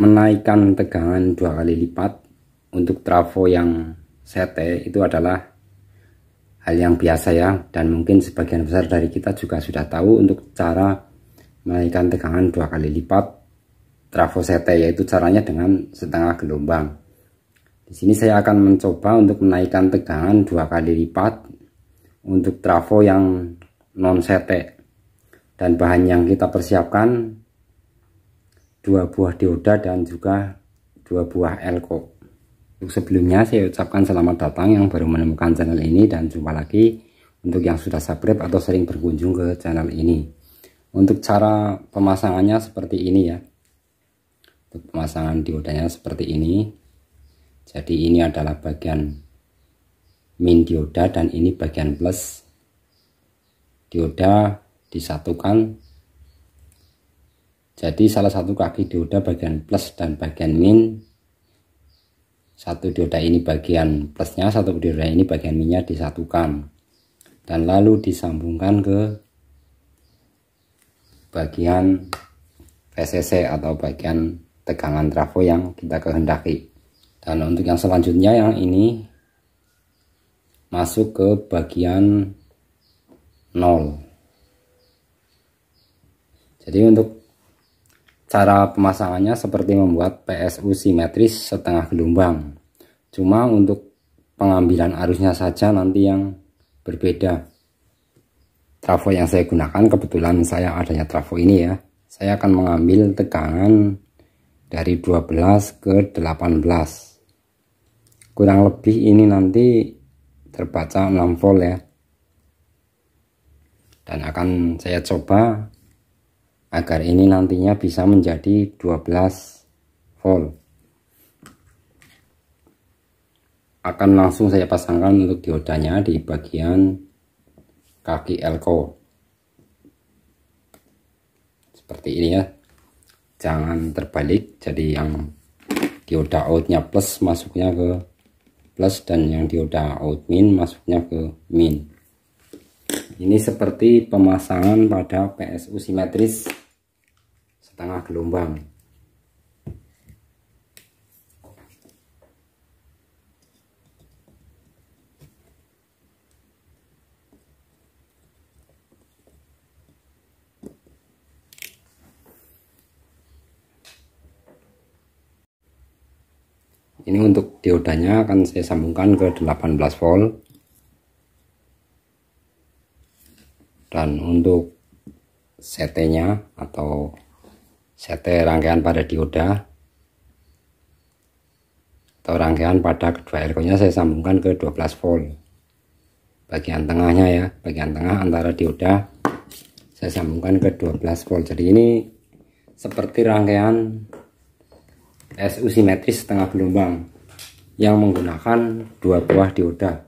menaikkan tegangan dua kali lipat untuk trafo yang sete itu adalah hal yang biasa ya dan mungkin sebagian besar dari kita juga sudah tahu untuk cara menaikkan tegangan dua kali lipat trafo sete yaitu caranya dengan setengah gelombang di sini saya akan mencoba untuk menaikkan tegangan dua kali lipat untuk trafo yang non sete dan bahan yang kita persiapkan dua buah dioda dan juga dua buah elko untuk sebelumnya saya ucapkan selamat datang yang baru menemukan channel ini dan jumpa lagi untuk yang sudah subscribe atau sering berkunjung ke channel ini untuk cara pemasangannya seperti ini ya untuk pemasangan diodanya seperti ini jadi ini adalah bagian min dioda dan ini bagian plus dioda disatukan jadi salah satu kaki dioda bagian plus dan bagian min. Satu dioda ini bagian plusnya, satu dioda ini bagian minnya disatukan. Dan lalu disambungkan ke bagian VCC atau bagian tegangan trafo yang kita kehendaki. Dan untuk yang selanjutnya yang ini masuk ke bagian nol. Jadi untuk Cara pemasangannya seperti membuat PSU simetris setengah gelombang. Cuma untuk pengambilan arusnya saja nanti yang berbeda. Trafo yang saya gunakan kebetulan saya adanya trafo ini ya. Saya akan mengambil tekanan dari 12 ke 18. Kurang lebih ini nanti terbaca 6 volt ya. Dan akan saya coba agar ini nantinya bisa menjadi 12 volt akan langsung saya pasangkan untuk diodanya di bagian kaki elko seperti ini ya jangan terbalik jadi yang dioda outnya plus masuknya ke plus dan yang dioda out min masuknya ke min ini seperti pemasangan pada PSU simetris setengah gelombang ini untuk diodanya akan saya sambungkan ke 18 volt dan untuk CT nya atau sete rangkaian pada dioda atau rangkaian pada kedua elko saya sambungkan ke 12 volt bagian tengahnya ya bagian tengah antara dioda saya sambungkan ke 12 volt jadi ini seperti rangkaian SU simetris setengah gelombang yang menggunakan dua buah dioda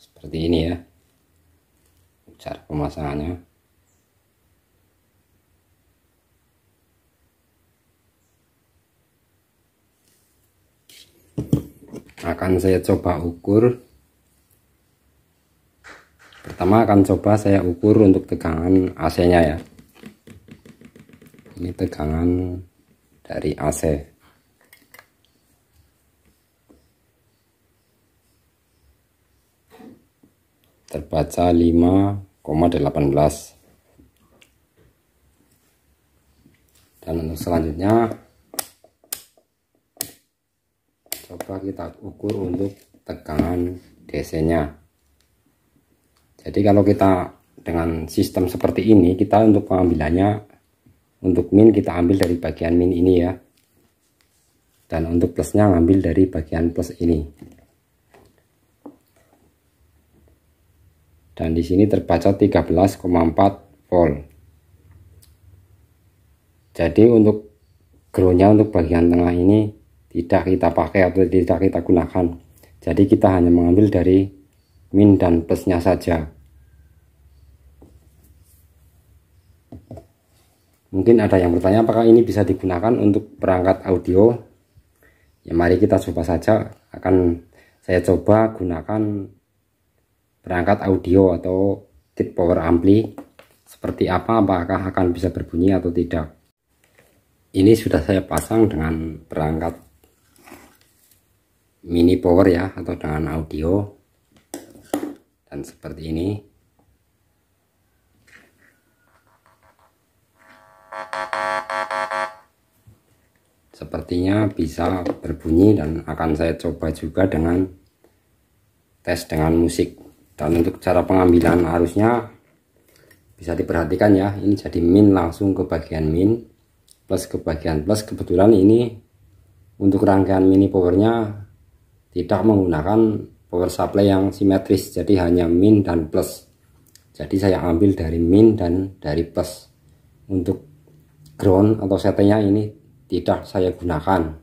seperti ini ya cara pemasangannya akan saya coba ukur pertama akan coba saya ukur untuk tegangan AC nya ya ini tegangan dari AC terbaca 5,18 dan untuk selanjutnya kita ukur untuk tegangan DC-nya. Jadi kalau kita dengan sistem seperti ini, kita untuk pengambilannya untuk min kita ambil dari bagian min ini ya. Dan untuk plusnya ngambil dari bagian plus ini. Dan di sini terbaca 13,4 volt. Jadi untuk grow-nya untuk bagian tengah ini tidak kita pakai atau tidak kita gunakan. Jadi kita hanya mengambil dari min dan plusnya saja. Mungkin ada yang bertanya apakah ini bisa digunakan untuk perangkat audio? Ya mari kita coba saja. Akan saya coba gunakan perangkat audio atau kit power ampli seperti apa apakah akan bisa berbunyi atau tidak. Ini sudah saya pasang dengan perangkat mini power ya atau dengan audio dan seperti ini sepertinya bisa berbunyi dan akan saya coba juga dengan tes dengan musik dan untuk cara pengambilan arusnya bisa diperhatikan ya ini jadi min langsung ke bagian min plus ke bagian plus kebetulan ini untuk rangkaian mini powernya tidak menggunakan power supply yang simetris jadi hanya min dan plus jadi saya ambil dari min dan dari plus untuk ground atau setnya ini tidak saya gunakan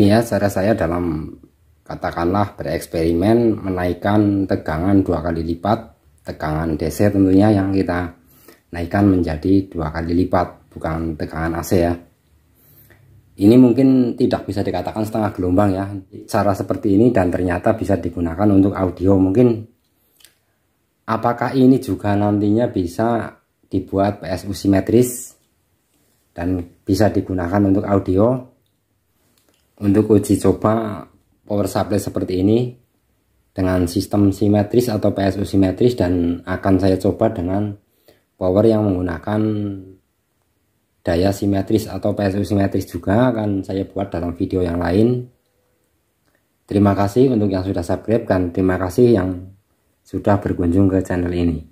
ini ya cara saya dalam katakanlah bereksperimen menaikkan tegangan dua kali lipat tegangan DC tentunya yang kita naikkan menjadi dua kali lipat bukan tegangan AC ya ini mungkin tidak bisa dikatakan setengah gelombang ya cara seperti ini dan ternyata bisa digunakan untuk audio mungkin apakah ini juga nantinya bisa dibuat PSU simetris dan bisa digunakan untuk audio untuk uji coba power supply seperti ini dengan sistem simetris atau PSU simetris dan akan saya coba dengan power yang menggunakan daya simetris atau PSU simetris juga akan saya buat dalam video yang lain terima kasih untuk yang sudah subscribe dan terima kasih yang sudah berkunjung ke channel ini